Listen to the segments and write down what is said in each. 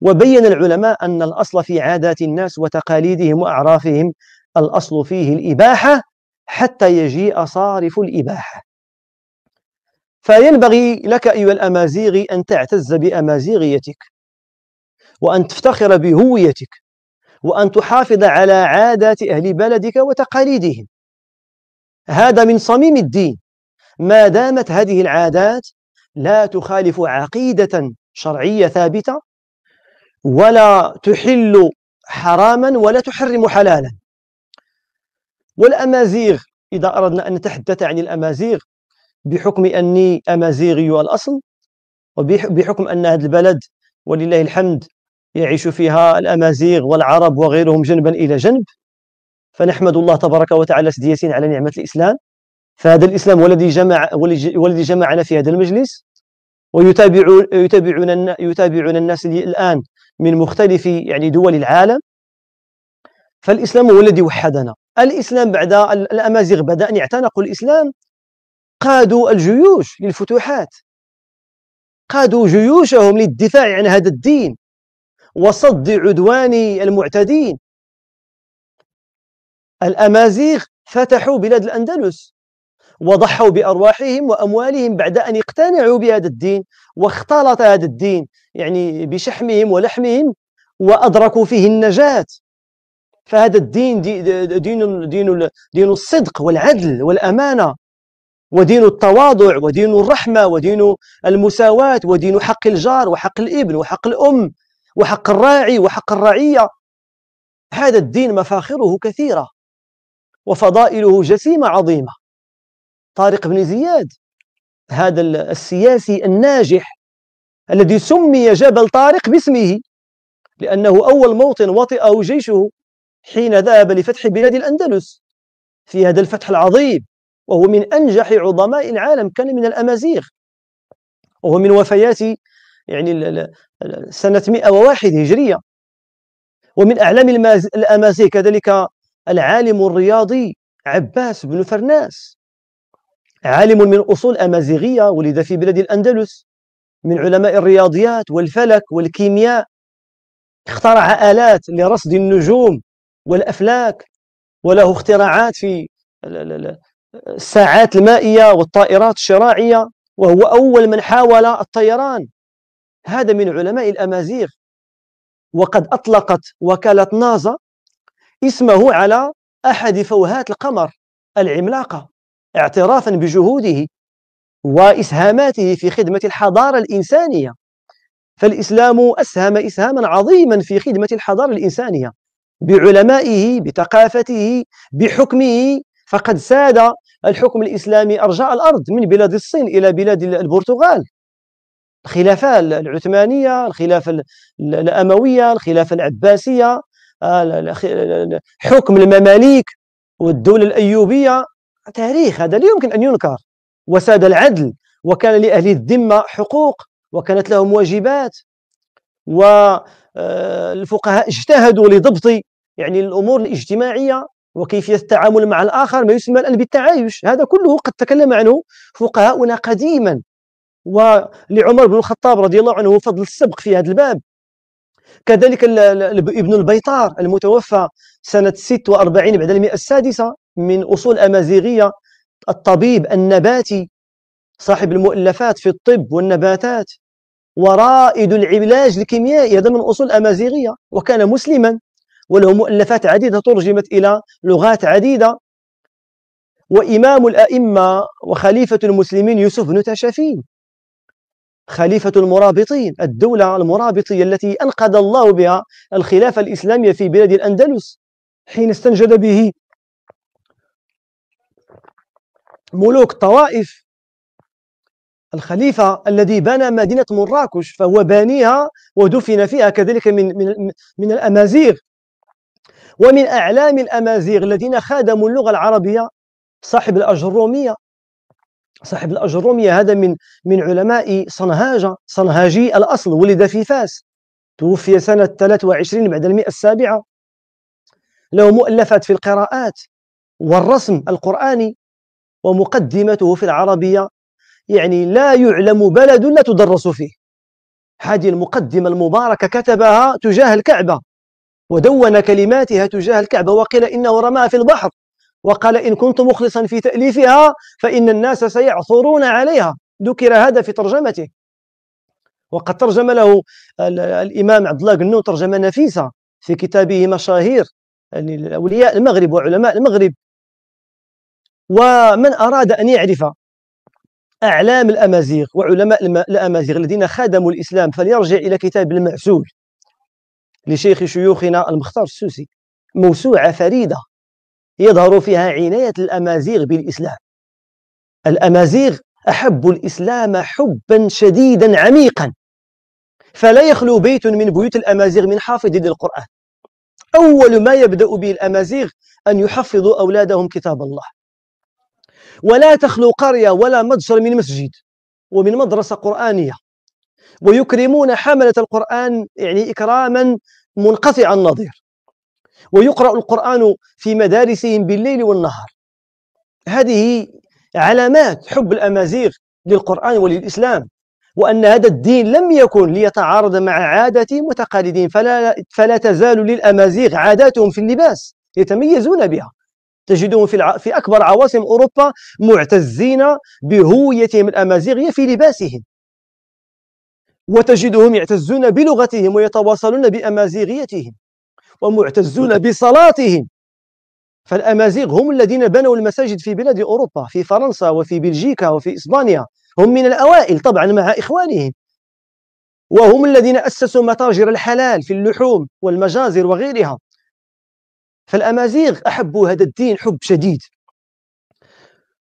وبين العلماء أن الأصل في عادات الناس وتقاليدهم وأعرافهم الأصل فيه الإباحة حتى يجيء صارف الإباحة فينبغي لك أيها الأمازيغي أن تعتز بأمازيغيتك وأن تفتخر بهويتك وأن تحافظ على عادات أهل بلدك وتقاليدهم هذا من صميم الدين ما دامت هذه العادات لا تخالف عقيدة شرعية ثابتة ولا تحل حراما ولا تحرم حلالا والأمازيغ إذا أردنا أن نتحدث عن الأمازيغ بحكم أني أمازيغي الأصل وبحكم أن هذا البلد ولله الحمد يعيش فيها الأمازيغ والعرب وغيرهم جنبا إلى جنب فنحمد الله تبارك وتعالى سيدي ياسين على نعمة الإسلام فهذا الإسلام والذي جمع والذي جمعنا في هذا المجلس ويتابع يتابعنا يتابعنا الناس الآن من مختلف يعني دول العالم فالاسلام هو الذي وحدنا الاسلام بعد الامازيغ بدا ان يعتنقوا الاسلام قادوا الجيوش للفتوحات قادوا جيوشهم للدفاع عن هذا الدين وصد عدوان المعتدين الامازيغ فتحوا بلاد الاندلس وضحوا بأرواحهم وأموالهم بعد أن اقتنعوا بهذا الدين واختلط هذا الدين يعني بشحمهم ولحمهم وأدركوا فيه النجاة فهذا الدين دين دين دين الصدق والعدل والأمانة ودين التواضع ودين الرحمة ودين المساواة ودين حق الجار وحق الابن وحق الأم وحق الراعي وحق الرعية هذا الدين مفاخره كثيرة وفضائله جسيمة عظيمة طارق بن زياد هذا السياسي الناجح الذي سمي جبل طارق باسمه لأنه أول موطن وطئه جيشه حين ذهب لفتح بلاد الأندلس في هذا الفتح العظيم وهو من أنجح عظماء العالم كان من الأمازيغ وهو من وفيات يعني سنة 101 هجرية ومن أعلام الأمازيغ كذلك العالم الرياضي عباس بن فرناس عالم من أصول أمازيغية ولد في بلاد الأندلس من علماء الرياضيات والفلك والكيمياء اخترع آلات لرصد النجوم والأفلاك وله اختراعات في الساعات المائية والطائرات الشراعية وهو أول من حاول الطيران هذا من علماء الأمازيغ وقد أطلقت وكالة نازا اسمه على أحد فوهات القمر العملاقة اعترافا بجهوده واسهاماته في خدمه الحضاره الانسانيه فالاسلام اسهم اسهاما عظيما في خدمه الحضاره الانسانيه بعلمائه بثقافته بحكمه فقد ساد الحكم الاسلامي ارجاء الارض من بلاد الصين الى بلاد البرتغال الخلافه العثمانيه الخلافه الامويه الخلافه العباسيه آه، حكم المماليك والدوله الايوبيه تاريخ هذا لا يمكن أن ينكر وساد العدل وكان لأهل الذمة حقوق وكانت لهم واجبات والفقهاء آه، اجتهدوا لضبط يعني الأمور الاجتماعية وكيفية التعامل مع الآخر ما يسمى الآن بالتعايش هذا كله قد تكلم عنه فقهاؤنا قديما ولعمر بن الخطاب رضي الله عنه فضل السبق في هذا الباب كذلك ابن البيطار المتوفى سنة 46 بعد المئة السادسة من أصول أمازيغية الطبيب النباتي صاحب المؤلفات في الطب والنباتات ورائد العلاج الكيميائي هذا من أصول أمازيغية وكان مسلما وله مؤلفات عديدة ترجمت إلى لغات عديدة وإمام الأئمة وخليفة المسلمين يوسف بن تاشفين خليفة المرابطين الدولة المرابطية التي أنقذ الله بها الخلافة الإسلامية في بلاد الأندلس حين استنجد به ملوك طوائف الخليفة الذي بنى مدينة مراكش فهو بانيها ودفن فيها كذلك من, من, من الأمازيغ ومن أعلام الأمازيغ الذين خادموا اللغة العربية صاحب الأجرومية صاحب الأجرومية هذا من من علماء صنهاجة صنهاجي الأصل ولد في فاس توفي سنة 23 بعد المئة السابعة له مؤلفات في القراءات والرسم القرآني ومقدمته في العربية يعني لا يعلم بلد لا تدرس فيه هذه المقدمة المباركة كتبها تجاه الكعبة ودون كلماتها تجاه الكعبة وقيل إنه رماها في البحر وقال إن كنت مخلصا في تأليفها فإن الناس سيعثرون عليها ذكر هذا في ترجمته وقد ترجم له الإمام عبد الله قنون ترجمة نفيسة في كتابه مشاهير يعني أولياء المغرب وعلماء المغرب ومن أراد أن يعرف أعلام الأمازيغ وعلماء الأمازيغ الذين خدموا الإسلام فليرجع إلى كتاب المعسول لشيخ شيوخنا المختار السوسي موسوعة فريدة يظهر فيها عناية الأمازيغ بالإسلام الأمازيغ أحبوا الإسلام حبا شديدا عميقا فلا يخلو بيت من بيوت الأمازيغ من حافظ للقرآن أول ما يبدأ به الأمازيغ أن يحفظوا أولادهم كتاب الله ولا تخلو قرية ولا مدشر من مسجد ومن مدرسة قرآنية ويكرمون حملة القرآن يعني إكراما منقطع النظير ويقرأ القرآن في مدارسهم بالليل والنهار هذه علامات حب الأمازيغ للقرآن وللإسلام وأن هذا الدين لم يكن ليتعارض مع عادة وتقاليدهم فلا, فلا تزال للأمازيغ عاداتهم في اللباس يتميزون بها تجدهم في, الع... في أكبر عواصم أوروبا معتزين بهويتهم الأمازيغية في لباسهم وتجدهم يعتزون بلغتهم ويتواصلون بأمازيغيتهم ومعتزون بصلاتهم فالأمازيغ هم الذين بنوا المساجد في بلاد أوروبا في فرنسا وفي بلجيكا وفي إسبانيا هم من الأوائل طبعا مع إخوانهم وهم الذين أسسوا متاجر الحلال في اللحوم والمجازر وغيرها فالأمازيغ أحبوا هذا الدين حب شديد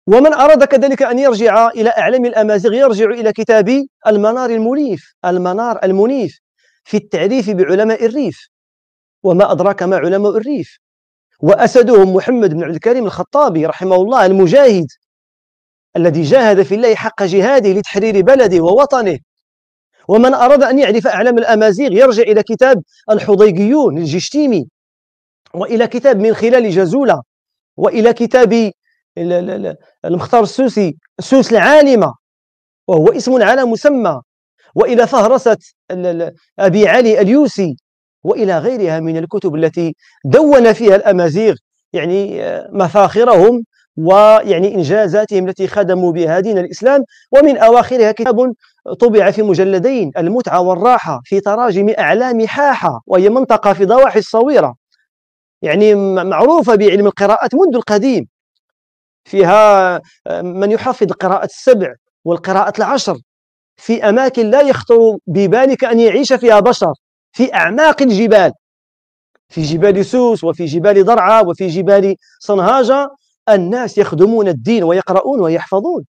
ومن أراد كذلك أن يرجع إلى أعلام الأمازيغ يرجع إلى كتاب المنار المنيف المنار المنيف في التعريف بعلماء الريف وما أدراك ما علماء الريف وأسدهم محمد بن عبد الكريم الخطابي رحمه الله المجاهد الذي جاهد في الله حق جهاده لتحرير بلده ووطنه ومن أراد أن يعرف أعلام الأمازيغ يرجع إلى كتاب الحضيقيون الجشتيمي والى كتاب من خلال جزوله والى كتاب المختار السوسي السوس العالمه وهو اسم على مسمى والى فهرسه ابي علي اليوسي والى غيرها من الكتب التي دون فيها الامازيغ يعني آه، مفاخرهم ويعني انجازاتهم التي خدموا بها دين الاسلام ومن اواخرها كتاب طبع في مجلدين المتعه والراحه في تراجم اعلام حاحه وهي منطقه في ضواحي الصويره يعني معروفة بعلم القراءات منذ القديم فيها آه، من يحفظ القراءات السبع والقراءة العشر في أماكن لا يخطر ببالك أن يعيش فيها بشر في أعماق الجبال في جبال سوس وفي جبال درعا وفي جبال صنهاجة الناس يخدمون الدين ويقرؤون ويحفظون